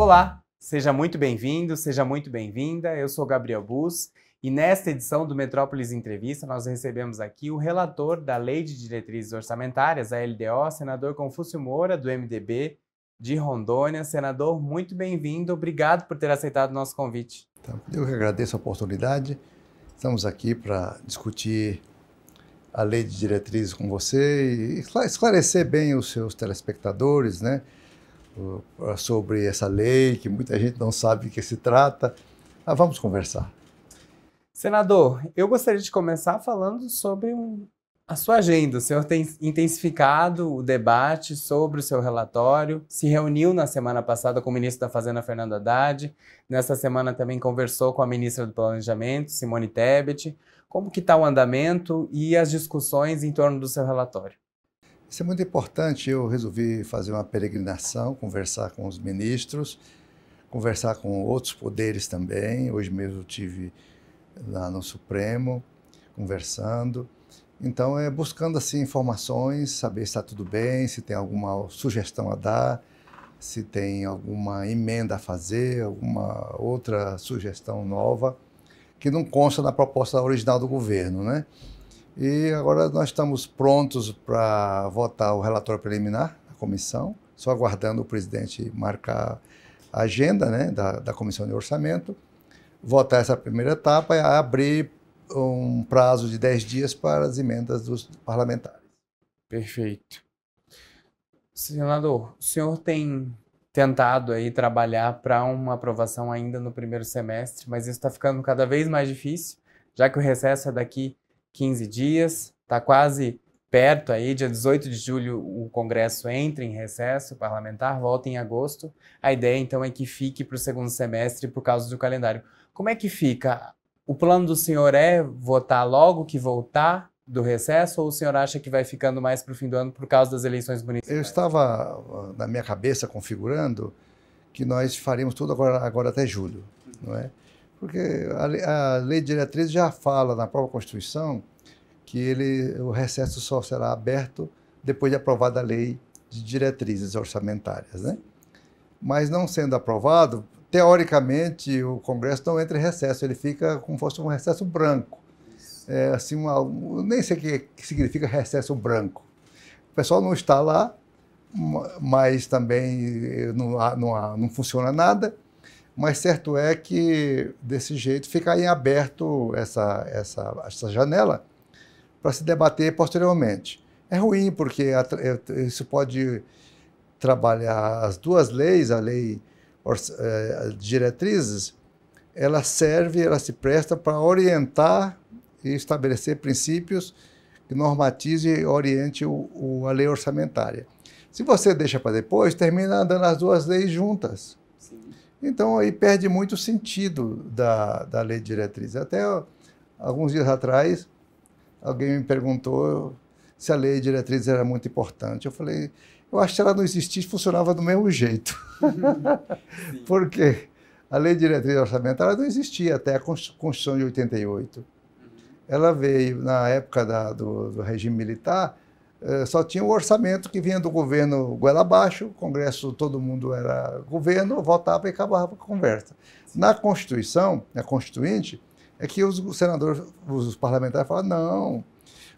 Olá, seja muito bem-vindo, seja muito bem-vinda. Eu sou Gabriel Bus e nesta edição do Metrópolis Entrevista nós recebemos aqui o relator da Lei de Diretrizes Orçamentárias, a LDO, senador Confúcio Moura, do MDB de Rondônia. Senador, muito bem-vindo, obrigado por ter aceitado o nosso convite. Tá, eu que agradeço a oportunidade. Estamos aqui para discutir a lei de diretrizes com você e esclarecer bem os seus telespectadores, né? Eh, sobre essa lei, que muita gente não sabe do que se trata. Ah, vamos conversar. Senador, eu gostaria de começar falando sobre um, a sua agenda. O senhor tem intensificado o debate sobre o seu relatório, se reuniu na semana passada com o ministro da Fazenda, Fernando Haddad. Nessa semana também conversou com a ministra do Planejamento, Simone Tebet. Como que está o andamento e as discussões em torno do seu relatório? Isso é muito importante. Eu resolvi fazer uma peregrinação, conversar com os ministros, conversar com outros poderes também. Hoje mesmo tive lá no Supremo conversando. Então é buscando assim informações, saber se está tudo bem, se tem alguma sugestão a dar, se tem alguma emenda a fazer, alguma outra sugestão nova que não consta na proposta original do governo, né? E agora nós estamos prontos para votar o relatório preliminar da comissão, só aguardando o presidente marcar a agenda né, da, da comissão de orçamento, votar essa primeira etapa e abrir um prazo de 10 dias para as emendas dos parlamentares. Perfeito. Senador, o senhor tem tentado aí trabalhar para uma aprovação ainda no primeiro semestre, mas isso está ficando cada vez mais difícil, já que o recesso é daqui 15 dias, está quase perto aí, dia 18 de julho o Congresso entra em recesso parlamentar, volta em agosto. A ideia então é que fique para o segundo semestre por causa do calendário. Como é que fica? O plano do senhor é votar logo que voltar do recesso ou o senhor acha que vai ficando mais para o fim do ano por causa das eleições municipais? Eu estava ah, na minha cabeça configurando que nós faremos tudo agora, agora até julho, não é? Porque a, a lei de diretriz já fala na própria Constituição que ele, o recesso só será aberto depois de aprovada a lei de diretrizes orçamentárias. Né? Mas não sendo aprovado, teoricamente o Congresso não entra em recesso, ele fica como se fosse um recesso branco. É, assim, uma, nem sei o que significa recesso branco. O pessoal não está lá, mas também eh, não, não, não funciona nada. Mas certo é que, desse jeito, fica em aberto essa, essa, essa janela para se debater posteriormente. É ruim, porque a, eh, isso pode trabalhar as duas leis, a lei eh, de diretrizes, ela serve, ela se presta para orientar e estabelecer princípios que normatize e oriente o, o, a lei orçamentária. Se você deixa para depois, termina andando as duas leis juntas. Então, aí perde muito o sentido da, da lei de diretriz. Até alguns dias atrás, alguém me perguntou se a lei de diretriz era muito importante. Eu falei, eu acho que se ela não existisse, funcionava do mesmo jeito. porque A lei de diretriz orçamentária não existia até a Constituição de 88. Uhum. Ela veio na época da, do, do regime militar, é, só tinha o orçamento que vinha do governo goela abaixo, o Congresso todo mundo era governo, votava e acabava a conversa. Na Constituição, na Constituinte, é que os senadores, os parlamentares falam, não,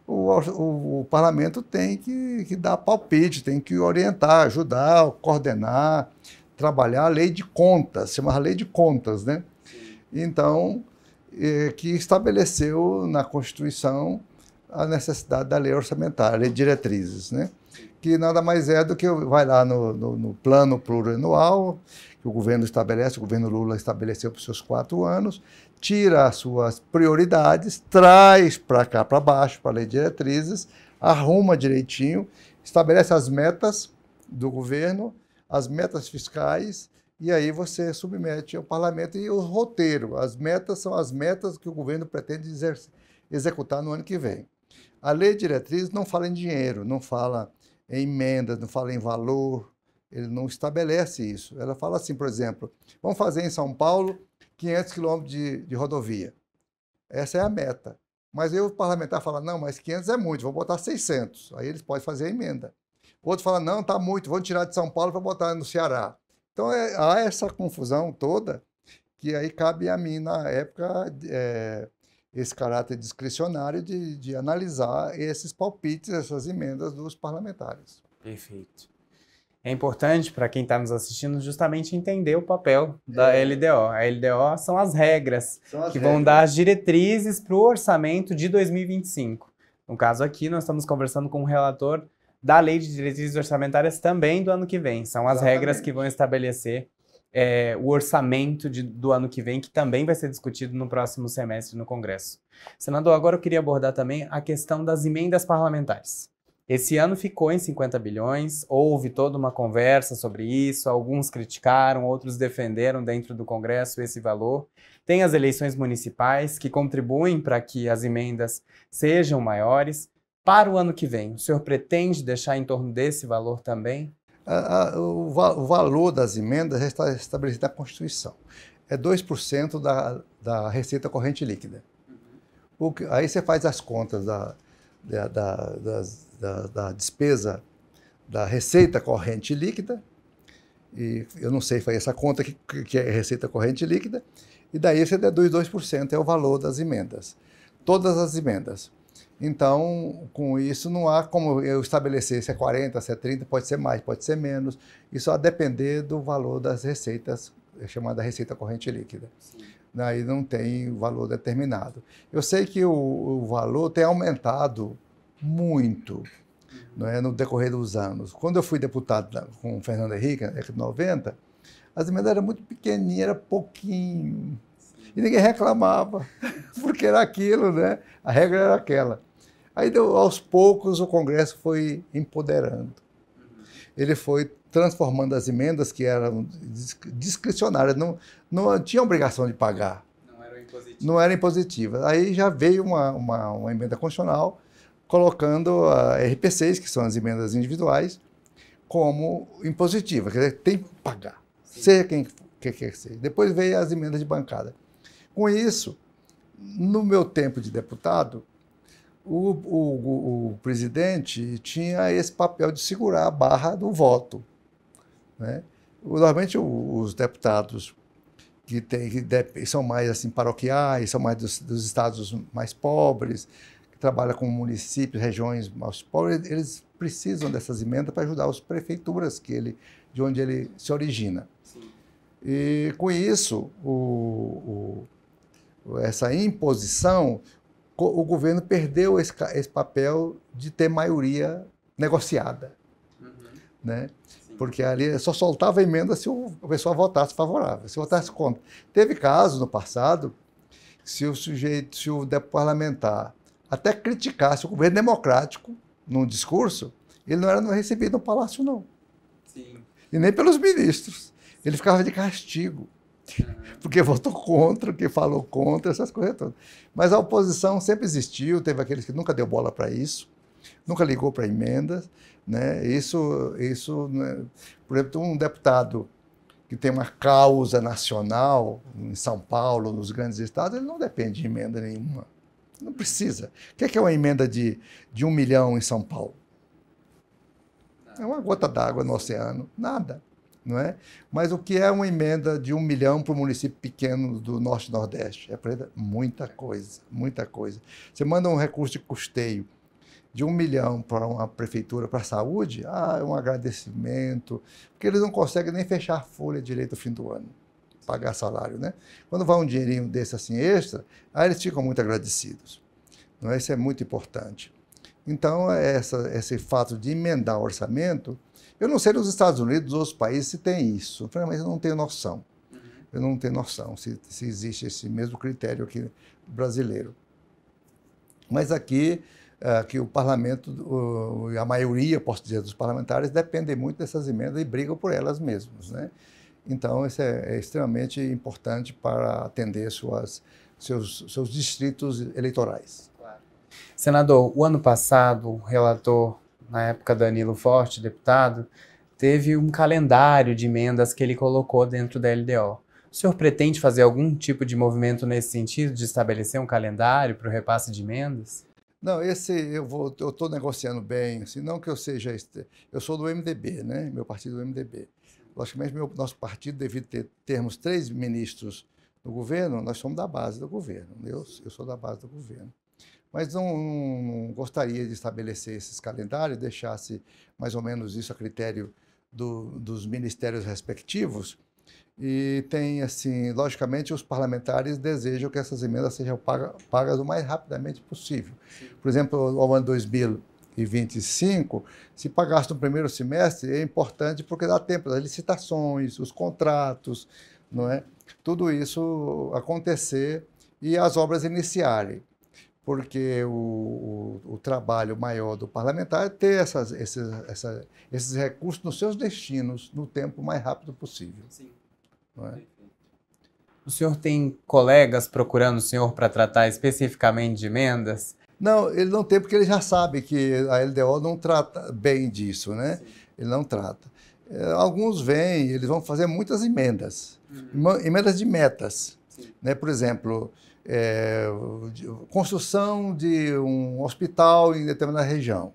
o, o, o parlamento tem que, que dar palpite, tem que orientar, ajudar, coordenar, trabalhar a lei de contas, chamar lei de contas, né? Então, é, que estabeleceu na Constituição a necessidade da lei orçamentária, a lei de diretrizes, né? que nada mais é do que vai lá no, no, no plano plurianual, que o governo estabelece, o governo Lula estabeleceu para os seus quatro anos, tira as suas prioridades, traz para cá, para baixo, para a lei de diretrizes, arruma direitinho, estabelece as metas do governo, as metas fiscais, e aí você submete ao parlamento e o roteiro. As metas são as metas que o governo pretende executar no ano que vem. A lei diretriz não fala em dinheiro, não fala em emendas, não fala em valor, ele não estabelece isso. Ela fala assim, por exemplo, vamos fazer em São Paulo 500 quilômetros de, de, rodovia. Essa é a meta. Mas aí o parlamentar fala, não, mas 500 é muito, vou botar 600. Aí eles podem fazer a emenda. O outro fala, não, está muito, vou tirar de São Paulo para botar no Ceará. Então é, há essa confusão toda que aí cabe a mim, na época, é, esse caráter discricionário de, de analisar esses palpites, essas emendas dos parlamentares. Perfeito. É importante para quem está nos assistindo justamente entender o papel da é. LDO. A LDO são as regras são as que regras. vão dar as diretrizes para o orçamento de 2025. No caso aqui, nós estamos conversando com o relator da Lei de Diretrizes Orçamentárias também do ano que vem. São as Exatamente. regras que vão estabelecer é, o orçamento de, do ano que vem, que também vai ser discutido no próximo semestre no Congresso. Senador, agora eu queria abordar também a questão das emendas parlamentares. Esse ano ficou em 50 bilhões, houve toda uma conversa sobre isso, alguns criticaram, outros defenderam dentro do Congresso esse valor. Tem as eleições municipais que contribuem para que as emendas sejam maiores. Para o ano que vem, o senhor pretende deixar em torno desse valor também? a, a, o, va o, valor das emendas está estabelecido na Constituição. É 2% da, da receita corrente líquida. Uhum. Que, aí você faz as contas da, da, da, da, da despesa da receita corrente líquida, e eu não sei, fazer essa conta que, que é receita corrente líquida, e daí você deduz 2%, é o valor das emendas. Todas as emendas. Então, com isso, não há como eu estabelecer se é 40, se é 30, pode ser mais, pode ser menos. Isso a depender do valor das receitas, é chamada receita corrente líquida. Sim. Daí né, não tem valor determinado. Eu sei que o, o valor tem aumentado muito não é, no decorrer dos anos. Quando eu fui deputado com o Fernando Henrique, na década de 90, as emendas eram muito pequenininhas, era pouquinho. E ninguém reclamava, porque era aquilo, né? A regra era aquela. Aí, deu, aos poucos, o Congresso foi empoderando. Ele foi transformando as emendas que eram discricionárias, não, não tinha obrigação de pagar. Não eram impositivas. Aí já veio uma, uma, uma emenda constitucional colocando a RP6, que são as emendas individuais, como impositiva, quer dizer, tem que pagar, Sim. seja quem quer que seja. Depois veio as emendas de bancada. Com isso, no meu tempo de deputado, o, o, o presidente tinha esse papel de segurar a barra do voto. Né? Normalmente os deputados que, tem, que são mais assim paroquiais, são mais dos, dos, estados mais pobres, que trabalham com municípios, regiões mais pobres, eles precisam dessas emendas para ajudar as prefeituras que ele, de onde ele se origina. Sim. E com isso, o, o, essa imposição o governo perdeu esse, esse papel de ter maioria negociada. Uhum. Né? Porque ali só soltava emenda se o pessoal votasse favorável, se votasse contra. Teve casos no passado, se o sujeito, se o parlamentar até criticasse o governo democrático num discurso, ele não era recebido no palácio, não. Sim. E nem pelos ministros. Ele ficava de castigo. porque votou contra, que falou contra, essas coisas todas. Mas a oposição sempre existiu, teve aqueles que nunca deu bola para isso, nunca ligou para emendas. Né? Isso, isso né? por exemplo, um deputado que tem uma causa nacional em São Paulo, nos grandes estados, ele não depende de emenda nenhuma. Não precisa. O que é, que é uma emenda de, de um milhão em São Paulo? É uma gota d'água no oceano, nada não é? Mas o que é uma emenda de um milhão para um município pequeno do Norte Nordeste? É muita coisa, muita coisa. Você manda um recurso de custeio de um milhão para uma prefeitura para a saúde, ah, é um agradecimento, porque eles não conseguem nem fechar a folha direito no fim do ano, pagar salário, né? Quando vai um dinheirinho desse assim extra, aí eles ficam muito agradecidos. Não é? Isso é muito importante. Então, é essa, esse fato de emendar o orçamento eu não sei nos Estados Unidos, outros países, se tem isso. Eu falei, mas eu não tenho noção. Uhum. Eu não tenho noção se, se existe esse mesmo critério aqui brasileiro. Mas aqui, eh, que o parlamento, a maioria, posso dizer, dos parlamentares dependem muito dessas emendas e brigam por elas mesmas. Né? Então, isso é, é, extremamente importante para atender suas, seus, seus distritos eleitorais. Senador, o ano passado, o relator na época Danilo Forte, deputado, teve um calendário de emendas que ele colocou dentro da LDO. O senhor pretende fazer algum tipo de movimento nesse sentido, de estabelecer um calendário para o repasse de emendas? Não, esse eu vou, eu estou negociando bem, assim, não que eu seja, eu sou do MDB, né? Meu partido é do MDB. Logicamente, meu, nosso partido, devido ter, termos três ministros no governo, nós somos da base do governo. Né, eu, eu sou da base do governo mas não, não, gostaria de estabelecer esses calendários, deixasse mais ou menos isso a critério do, dos ministérios respectivos. E tem, assim, logicamente, os parlamentares desejam que essas emendas sejam pagas, o mais rapidamente possível. Por exemplo, no ano 2025, se pagasse no primeiro semestre, é importante porque dá tempo das licitações, os contratos, não é? Tudo isso acontecer e as obras iniciarem porque o, o, o trabalho maior do parlamentar é ter essas, esses, essa, esses recursos nos seus destinos no tempo mais rápido possível. Sim. Não é? O senhor tem colegas procurando o senhor para tratar especificamente de emendas? Não, ele não tem, porque ele já sabe que a LDO não trata bem disso, né? Sim. Ele não trata. É, alguns vêm, eles vão fazer muitas emendas, uhum. emendas de metas. Né? Por exemplo, é, construção de um hospital em determinada região.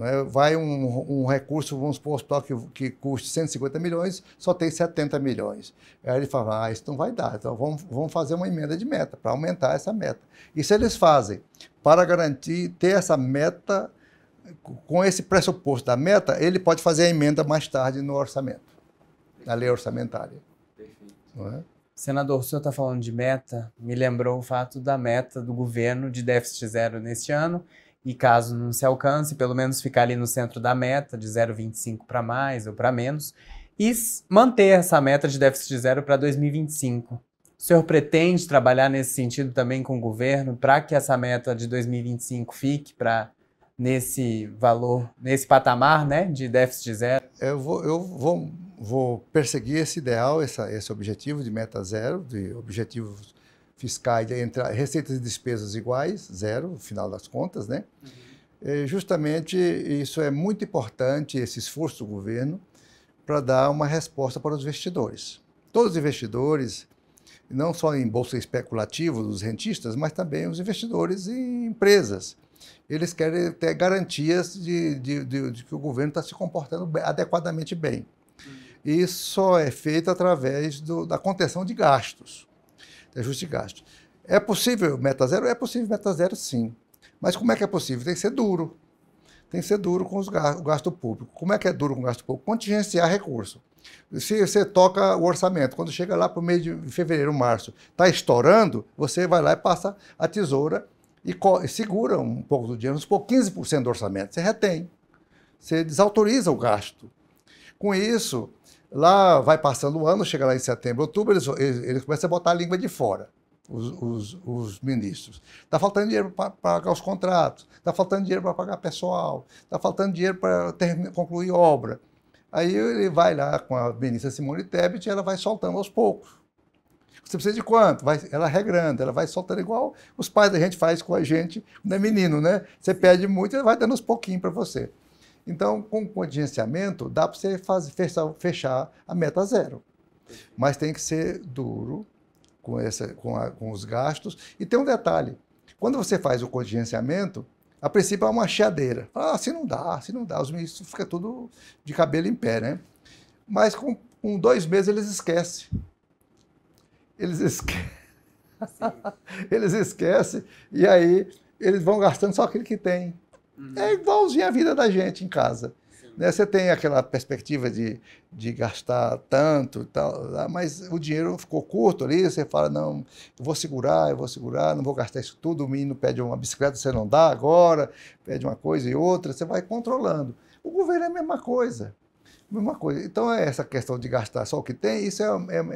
É? Vai um, um, recurso, vamos supor, um hospital que, que custe 150 milhões, só tem 70 milhões. Aí ele fala, ah, isso não vai dar, então vamos, vamos fazer uma emenda de meta para aumentar essa meta. Isso eles fazem para garantir ter essa meta, com esse pressuposto da meta, ele pode fazer a emenda mais tarde no orçamento, na lei orçamentária. Perfeito. Não é? Senador, o senhor está falando de meta, me lembrou o fato da meta do governo de déficit zero neste ano, e caso não se alcance, pelo menos ficar ali no centro da meta, de 0,25 para mais ou para menos, e manter essa meta de déficit zero para 2025. O senhor pretende trabalhar nesse sentido também com o governo para que essa meta de 2025 fique para nesse valor, nesse patamar, né, de déficit zero? Eu vou, eu vou vou perseguir esse ideal, essa, esse objetivo de meta zero, de objetivos fiscais, de entrar, receitas e despesas iguais, zero, no final das contas, né? Uhum. E é, justamente isso é muito importante, esse esforço do governo, para dar uma resposta para os investidores. Todos os investidores, não só em bolsa especulativa dos rentistas, mas também os investidores em empresas. Eles querem ter garantias de, de, de, de que o governo está se comportando adequadamente bem. Isso só é feito através do, da contenção de gastos, de ajuste de gastos. É possível meta zero? É possível meta zero, sim. Mas como é que é possível? Tem que ser duro. Tem que ser duro com os gastos, o gasto público. Como é que é duro com o gasto público? Contingenciar recurso. Se você toca o orçamento, quando chega lá para o mês de fevereiro, março, está estourando, você vai lá e passa a tesoura e segura um pouco do dinheiro, vamos supor 15% do orçamento, você retém. Você desautoriza o gasto. Com isso, Lá vai passando o ano, chega lá em setembro, outubro, eles, eles, eles começam a botar a língua de fora, os, os, os ministros. Está faltando dinheiro para pagar os contratos, está faltando dinheiro para pagar pessoal, está faltando dinheiro para concluir obra. Aí ele vai lá com a ministra Simone Tebet e ela vai soltando aos poucos. Você precisa de quanto? Vai, ela regrando, ela vai soltando igual os pais da gente faz com a gente quando é menino, né? Você pede muito, ela vai dando uns pouquinhos para você. Então, com contingenciamento, dá para você fazer, fechar, fechar, a meta zero. Mas tem que ser duro com, essa, com, a, com os gastos. E tem um detalhe: quando você faz o contingenciamento, a princípio é uma chiadeira. Ah, se não dá, se não dá. Os ministros ficam tudo de cabelo em pé, né? Mas com, com dois meses eles esquecem. Eles esquecem. eles esquecem e aí eles vão gastando só aquilo que tem. É igualzinho a vida da gente em casa. Né? Você tem aquela perspectiva de, de gastar tanto, tal, ah, mas o dinheiro ficou curto ali, você fala, não, eu vou segurar, eu vou segurar, não vou gastar isso tudo, o menino pede uma bicicleta, você não dá agora, pede uma coisa e outra, você vai controlando. O governo é a mesma coisa. Mesma coisa. Então, é essa questão de gastar só o que tem, isso é, é,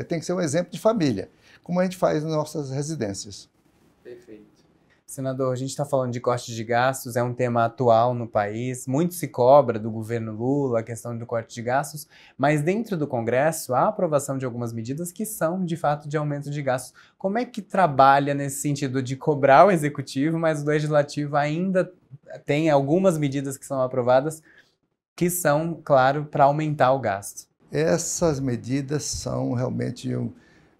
é, tem que ser um exemplo de família, como a gente faz nas nossas residências. Perfeito. Senador, a gente está falando de corte de gastos, é um tema atual no país. Muito se cobra do governo Lula a questão do corte de gastos, mas dentro do Congresso há aprovação de algumas medidas que são, de fato, de aumento de gastos. Como é que trabalha nesse sentido de cobrar o executivo, mas o legislativo ainda tem algumas medidas que são aprovadas que são, claro, para aumentar o gasto? Essas medidas são realmente um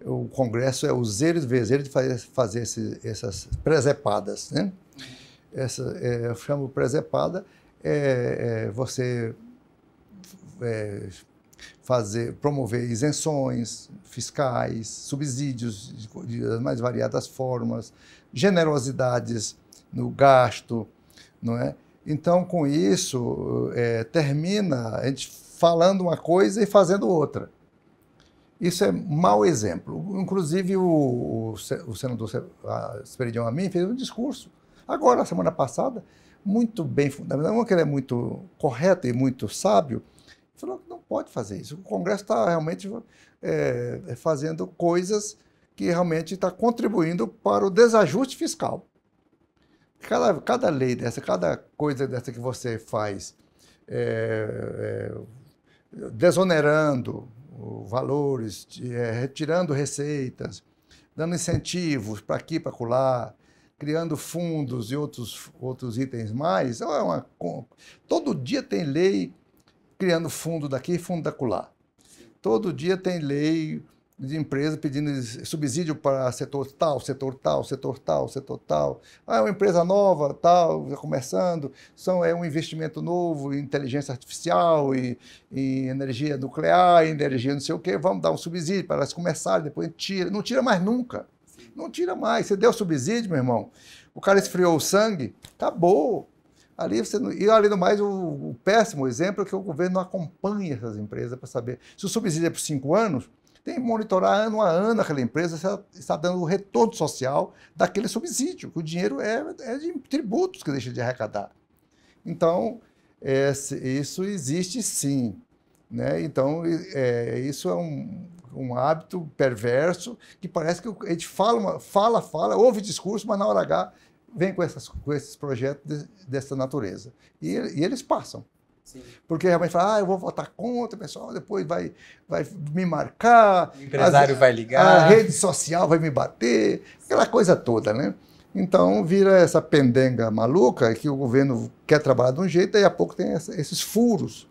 o Congresso é useiro e vezeiro de fazer, fazer esse, essas presepadas. Né? Essa, é, eu chamo presepada é, é você é, fazer, promover isenções fiscais, subsídios de, de, das mais variadas formas, generosidades no gasto, não é? Então, com isso, é, termina a gente falando uma coisa e fazendo outra. Isso é mau exemplo. Inclusive, o, o senador Esperidão Amin fez um discurso, agora, semana passada, muito bem fundamentado, não é que ele é muito correto e muito sábio, falou que não pode fazer isso. O Congresso está realmente é, é, fazendo coisas que realmente está contribuindo para o desajuste fiscal. Cada, cada lei dessa, cada coisa dessa que você faz é, é, desonerando, valores, eh, retirando receitas, dando incentivos para aqui, para colar, criando fundos e outros, outros itens mais. É uma, todo dia tem lei criando fundo daqui e fundo da lá. Todo dia tem lei de empresa pedindo subsídio para setor tal, setor tal, setor tal, setor tal. Ah, é uma empresa nova, tal, já começando, são, é um investimento novo em inteligência artificial e, em energia nuclear, energia não sei o quê, vamos dar um subsídio para elas começarem, depois tira. Não tira mais nunca. Não tira mais. Você deu subsídio, meu irmão, o cara esfriou o sangue, acabou. Ali você, e além do mais, o, o péssimo exemplo é que o governo não acompanha essas empresas para saber. Se o subsídio é por cinco anos, tem que monitorar ano a ano aquela empresa se ela está dando o retorno social daquele subsídio, que o dinheiro é, é de tributos que deixa de arrecadar. Então, é, isso existe sim. Né? Então, é, isso é um, um, hábito perverso que parece que a gente fala, fala, fala, ouve discurso, mas na hora H vem com, essas, com esses projetos de, dessa natureza. E, e eles passam. Sim. Porque realmente fala, ah, eu vou votar contra, o pessoal depois vai, vai me marcar. O empresário as, vai ligar. A rede social vai me bater, aquela coisa toda, né? Então vira essa pendenga maluca que o governo quer trabalhar de um jeito, daí a pouco tem essa, esses furos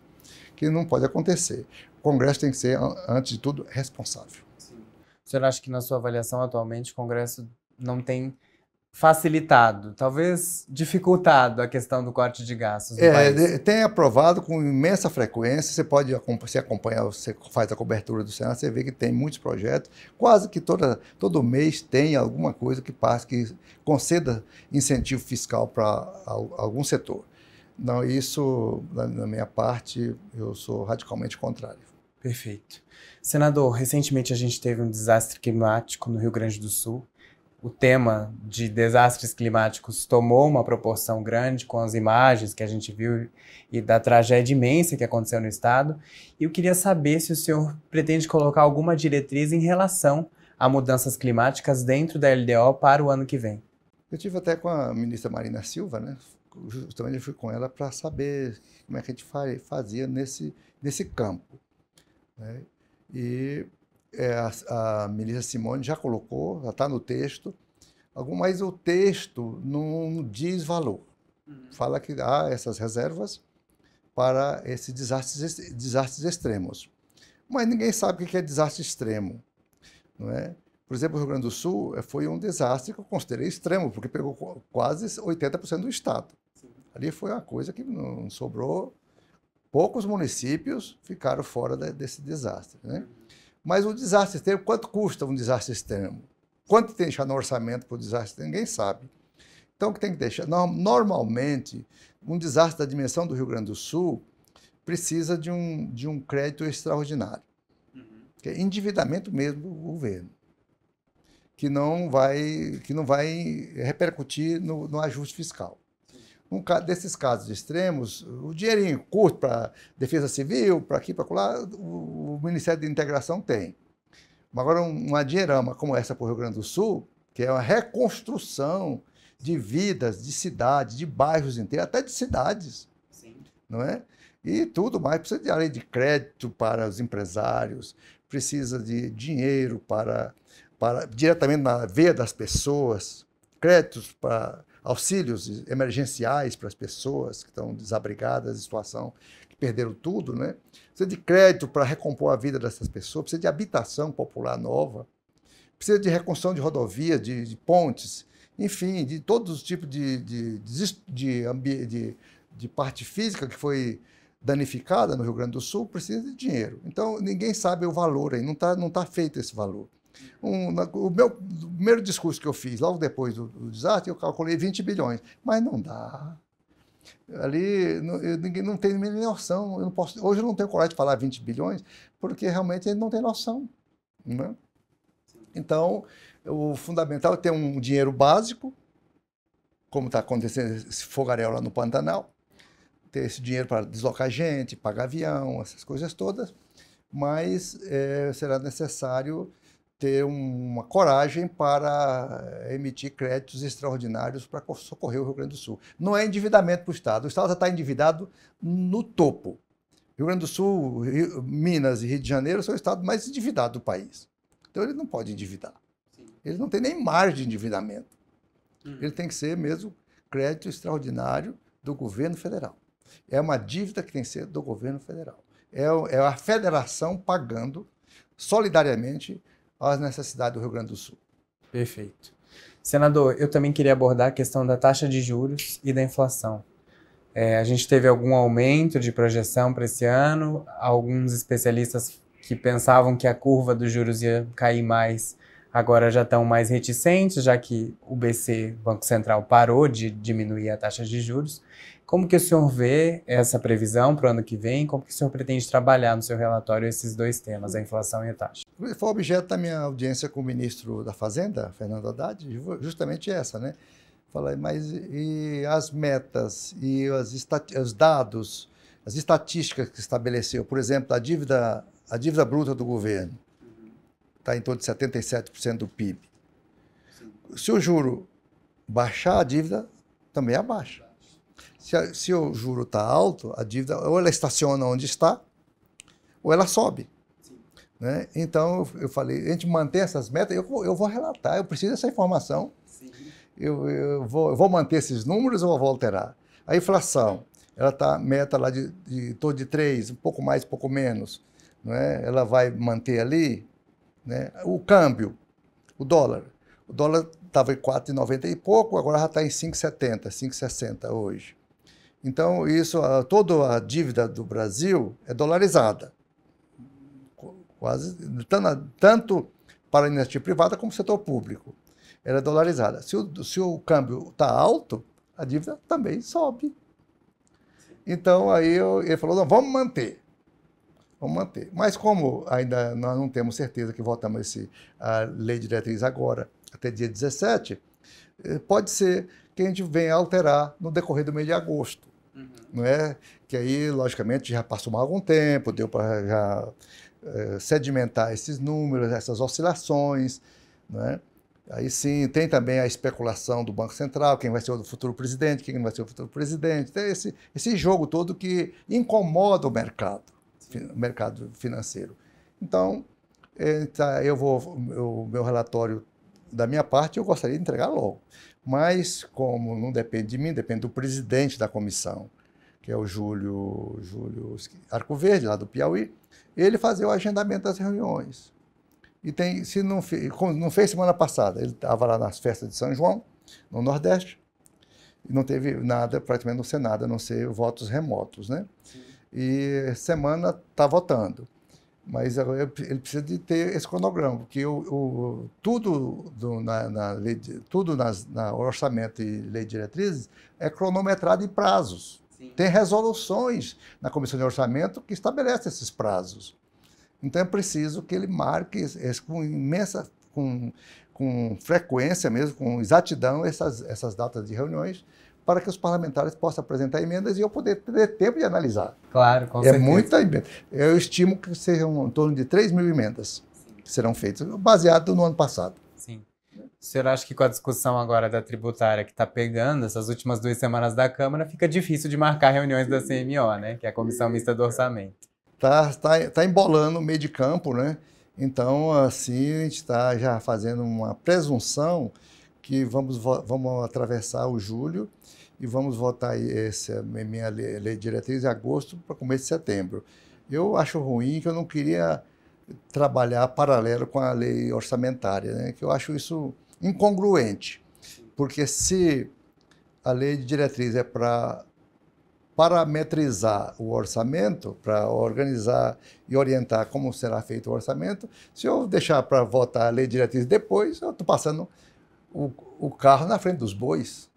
que não pode acontecer. O Congresso tem que ser, antes de tudo, responsável. Sim. O senhor acha que, na sua avaliação atualmente, o Congresso não tem facilitado, talvez dificultado a questão do corte de gastos. É, tem aprovado com imensa frequência. Você pode se acompanhar, você faz a cobertura do Senado, você vê que tem muitos projetos. Quase que toda, todo mês tem alguma coisa que passa que conceda incentivo fiscal para algum setor. Não, isso, na minha parte, eu sou radicalmente contrário. Perfeito. Senador, recentemente a gente teve um desastre climático no Rio Grande do Sul o tema de desastres climáticos tomou uma proporção grande com as imagens que a gente viu e da tragédia imensa que aconteceu no estado. E eu queria saber se o senhor pretende colocar alguma diretriz em relação a mudanças climáticas dentro da LDO para o ano que vem. Eu tive até com a ministra Marina Silva, né? Justamente eu fui com ela para saber como é que a gente fazia nesse, nesse campo. Né? E é, a, a ministra Simone já colocou, já está no texto, mas o texto não diz valor. Uhum. Fala que há essas reservas para esses desastres, desastres extremos. Mas ninguém sabe o que é desastre extremo. Não é? Por exemplo, o Rio Grande do Sul eh, foi um desastre que eu considerei extremo, porque pegou quase 80% do estado. Sim. Ali foi uma coisa que não sobrou. Poucos municípios ficaram fora desse desastre. Né? Uhum. Mas o desastre extremo, quanto custa um desastre extremo? Quanto tem que deixar no orçamento para o desastre? Ninguém sabe. Então, o que tem que deixar? Normalmente, um desastre da dimensão do Rio Grande do Sul precisa de um, de um crédito extraordinário, uhum. que é endividamento mesmo do governo, que não vai, que não vai repercutir no, no ajuste fiscal um desses casos extremos, o dinheirinho curto para defesa civil, para aqui, para lá, o, o Ministério da Integração tem. Agora, uma dinheirama como essa para o Rio Grande do Sul, que é uma reconstrução de vidas, de cidades, de bairros inteiros, até de cidades. Sim. Não é? E tudo mais. Precisa de lei de crédito para os empresários, precisa de dinheiro para, para diretamente na veia das pessoas, créditos para auxílios emergenciais para as pessoas que estão desabrigadas, situação que perderam tudo, né? Precisa de crédito para recompor a vida dessas pessoas, precisa de habitação popular nova, precisa de reconstrução de rodovias, de, de pontes, enfim, de todos os tipos de, de, de, de, de parte física que foi danificada no Rio Grande do Sul, precisa de dinheiro. Então, ninguém sabe o valor aí, não está não tá feito esse valor. Um, na, o meu o primeiro discurso que eu fiz, logo depois do, do desastre, eu calculei 20 bilhões. Mas não dá. Ali não, eu, ninguém, não tem nem noção. Eu posso, hoje eu não tenho coragem de falar 20 bilhões, porque realmente ele não tem noção. Né? Então, o fundamental é ter um dinheiro básico, como está acontecendo esse fogaréu lá no Pantanal, ter esse dinheiro para deslocar gente, pagar avião, essas coisas todas, mas é, será necessário ter uma coragem para eh, emitir créditos extraordinários para socorrer o Rio Grande do Sul. Não é endividamento para o Estado. O Estado já está endividado no topo. Rio Grande do Sul, Rio, Minas e Rio de Janeiro são o estado mais endividado do país. Então ele não pode endividar. Sim. Ele não tem nem margem de endividamento. Hum. Ele tem que ser mesmo crédito extraordinário do governo federal. É uma dívida que tem que ser do governo federal. É, é a federação pagando solidariamente às necessidades do Rio Grande do Sul. Perfeito. Senador, eu também queria abordar a questão da taxa de juros e da inflação. É, a gente teve algum aumento de projeção para esse ano, alguns especialistas que pensavam que a curva dos juros ia cair mais agora já estão mais reticentes, já que o BC, Banco Central, parou de diminuir a taxa de juros. Como que o senhor vê essa previsão para o ano que vem? Como que o senhor pretende trabalhar no seu relatório esses dois temas, a inflação e a taxa? Foi objeto da minha audiência com o ministro da Fazenda, Fernando Haddad, justamente essa, né? Falei, mas e as metas e os dados, as estatísticas que estabeleceu, por exemplo, a dívida, a dívida bruta do governo, está em torno de 77% do PIB. Se o juro baixar, a dívida também abaixa. Se, se o juro está alto, a dívida ou ela estaciona onde está, ou ela sobe. Né? Então, eu falei, a gente mantém essas metas, eu, eu vou relatar, eu preciso dessa informação. Eu, eu, vou, eu, vou, manter esses números ou eu vou alterar? A inflação, ela está meta lá de, de todo de 3, um pouco mais, um pouco menos. É? Ela vai manter ali? Né? O câmbio, o dólar. O dólar estava em 4,90 e pouco, agora já está em 5,70, 5,60 hoje. Então, isso, toda a dívida do Brasil é dolarizada. Quase, tanto para a iniciativa privada como setor público. Ela é dolarizada. Se o, se o câmbio está alto, a dívida também sobe. Então, aí eu, ele falou, não, vamos manter. Vamos manter. Mas como ainda nós não temos certeza que votamos esse, a lei diretriz agora, até dia 17, eh, pode ser que a gente venha alterar no decorrer do mês de agosto. Uhum. Não é? Que aí, logicamente, já passou algum tempo, deu para já eh, sedimentar esses números, essas oscilações. Não é? Aí sim, tem também a especulação do Banco Central, quem vai ser o futuro presidente, quem não vai ser o futuro presidente. Tem esse, esse jogo todo que incomoda o mercado mercado financeiro. Então, é, tá, eu vou, o meu relatório da minha parte, eu gostaria de entregar logo. Mas, como não depende de mim, depende do presidente da comissão, que é o Júlio, Júlio Arcoverde, lá do Piauí, ele fazer o agendamento das reuniões. E tem, se não, fez, não fez semana passada, ele estava lá nas festas de São João, no Nordeste, e não teve nada, praticamente não ser nada, a não ser votos remotos, né? Sim e semana está votando. Mas ele precisa de ter esse cronograma, porque o, o tudo, do, na, na tudo nas, na orçamento e lei de diretrizes é cronometrado em prazos. Sim. Tem resoluções na comissão de orçamento que estabelece esses prazos. Então é preciso que ele marque esse, com imensa, com, com frequência mesmo, com exatidão, essas, essas datas de reuniões, para que os parlamentares possam apresentar emendas e eu poder ter tempo de analisar. Claro, com é certeza. É muita emenda. Eu estimo que sejam em torno de 3 mil emendas Sim. que serão feitas, baseado no ano passado. Sim. O senhor acha que com a discussão agora da tributária que está pegando, essas últimas duas semanas da Câmara, fica difícil de marcar reuniões da CMO, né? Que é a Comissão Mista do Orçamento. Está tá, tá embolando o meio de campo, né? Então, assim, a gente está já fazendo uma presunção que vamos, vamos atravessar o julho e vamos votar essa minha lei, diretriz em agosto para começo de setembro. Eu acho ruim que eu não queria trabalhar paralelo com a lei orçamentária, né? que eu acho isso incongruente, porque se a lei de diretriz é para parametrizar o orçamento, para organizar e orientar como será feito o orçamento, se eu deixar para votar a lei de diretriz depois, eu estou passando o, o carro na frente dos bois.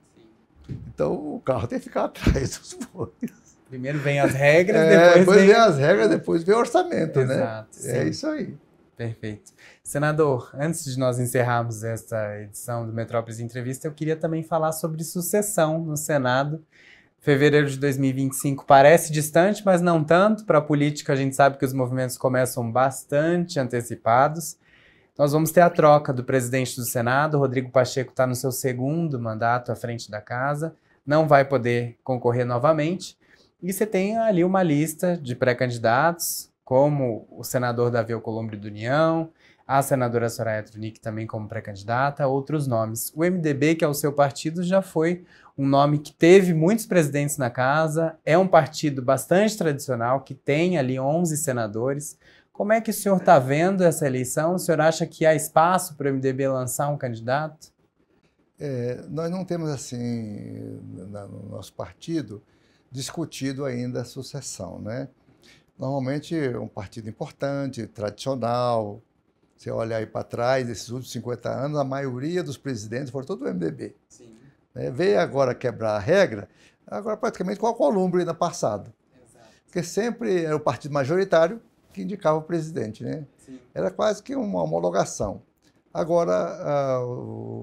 Então o carro tem que ficar atrás dos bois. Primeiro vem as regras, é, depois, depois vem... as regras, depois vem o orçamento, né? Exato, né? É isso aí. Perfeito. Senador, antes de nós encerrarmos esta edição do Metrópolis Entrevista, eu queria também falar sobre sucessão no Senado. Fevereiro de 2025 parece distante, mas não tanto. Para a política, a gente sabe que os movimentos começam bastante antecipados. Nós vamos ter a troca do presidente do Senado, Rodrigo Pacheco está no seu segundo mandato à frente da casa, não vai poder concorrer novamente. E você tem ali uma lista de pré-candidatos, como o senador Davi Alcolumbre do União, a senadora Soraya Trunic também como pré-candidata, outros nomes. O MDB, que é o seu partido, já foi um nome que teve muitos presidentes na casa, é um partido bastante tradicional, que tem ali 11 senadores, como é que o senhor está vendo essa eleição? O senhor acha que há espaço para o MDB lançar um candidato? É, nós não temos, assim, no nosso partido, discutido ainda a sucessão, né? Normalmente um partido importante, tradicional. Você olha aí para trás, esses últimos 50 anos, a maioria dos presidentes foram todos do MDB. Sim. É, veio agora quebrar a regra, agora praticamente com a columbre na passada. Exato. Porque sempre era o partido majoritário, que indicava o presidente. Né? Sim. Era quase que uma homologação. Agora,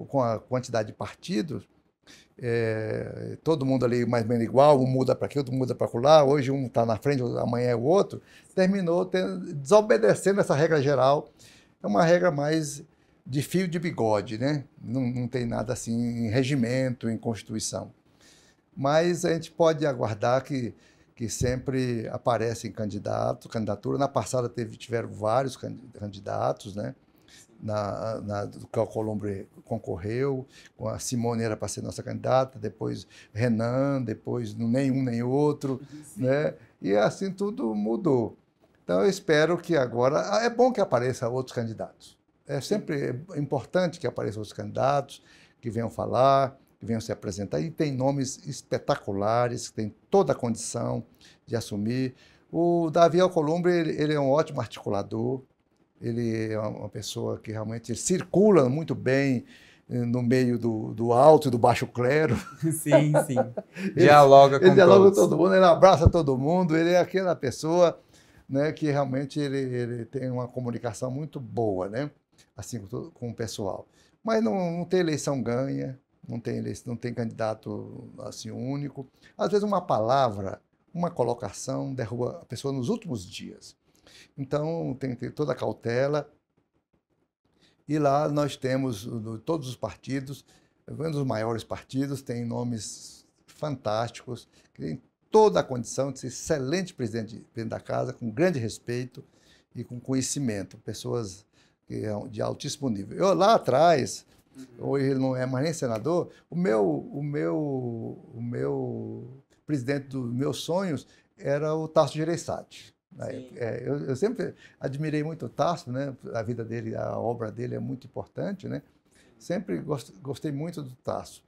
com a quantidade de partidos, é, todo mundo ali mais ou menos igual, um muda para aqui, outro muda para lá, hoje um está na frente, amanhã é o outro, terminou tendo, desobedecendo essa regra geral. É uma regra mais de fio de bigode, né? Não, não, tem nada assim em regimento, em constituição. Mas a gente pode aguardar que que sempre aparecem candidatos, candidatura. Na passada teve, tiveram vários candidatos, né? Na, na, do Cal Colombre concorreu, a Simone era para ser nossa candidata, depois Renan, depois nenhum nem outro, Sim. né? E assim tudo mudou. Então eu espero que agora ah, é bom que apareça outros candidatos. É sempre importante que apareçam outros candidatos que venham falar, que venham se apresentar. E tem nomes espetaculares, que têm toda a condição de assumir. O Davi Alcolumbre, ele, ele é um ótimo articulador, ele é uma pessoa que realmente circula muito bem eh, no meio do, do alto e do baixo clero. Sim, sim. ele, dialoga com ele dialoga todos. com todo mundo, ele abraça todo mundo, ele é aquela pessoa né, que realmente ele, ele tem uma comunicação muito boa, né? assim, com, com o pessoal. Mas não, não tem eleição ganha, não tem, não tem candidato assim único. Às vezes uma palavra, uma colocação derruba a pessoa nos últimos dias. Então tem que ter toda a cautela. E lá nós temos todos os partidos, um dos maiores partidos, tem nomes fantásticos, que tem toda a condição de ser excelente presidente, presidente da casa, com grande respeito e com conhecimento, pessoas é de altíssimo nível. Eu lá atrás, uhum. hoje ele não é mais nem senador, o meu, o meu, o meu presidente dos meus sonhos era o Tarso Gereissati. Né? É, eu, eu, sempre admirei muito o Tarso, né? A vida dele, a obra dele é muito importante, né? Sempre uhum. gost, gostei muito do Tarso.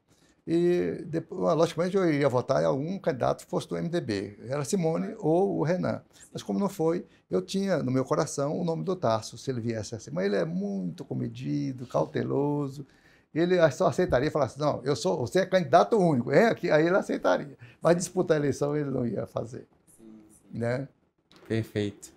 E, depois, ah, logicamente, eu ia votar em algum candidato que fosse do MDB. Era Simone ou o Renan. Mas, como não foi, eu tinha no meu coração o nome do Tarso, se ele viesse assim. Mas ele é muito comedido, cauteloso. Ele só aceitaria e falasse: Não, eu sou, você é candidato único. É, aí ele aceitaria. Mas disputar a eleição ele não ia fazer. Né? Perfeito.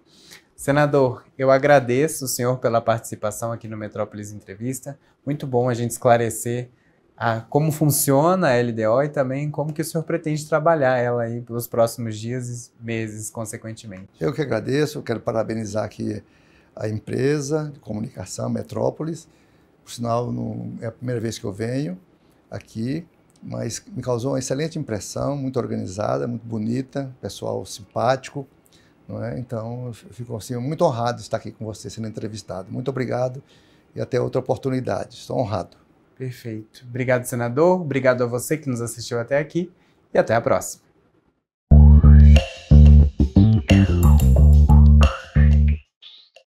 Senador, eu agradeço o senhor pela participação aqui no Metrópolis Entrevista. Muito bom a gente esclarecer a como funciona a LDO e também como que o senhor pretende trabalhar ela aí pelos próximos dias e meses, consequentemente. Eu que agradeço, quero parabenizar aqui a empresa de comunicação Metrópolis. Por sinal, não, é a primeira vez que eu venho aqui, mas me causou uma excelente impressão, muito organizada, muito bonita, pessoal simpático. Não é? Então, fico assim, muito honrado de estar aqui com você sendo entrevistado. Muito obrigado e até outra oportunidade. Estou honrado. Perfeito. Obrigado, senador. Obrigado a você que nos assistiu até aqui e até a próxima.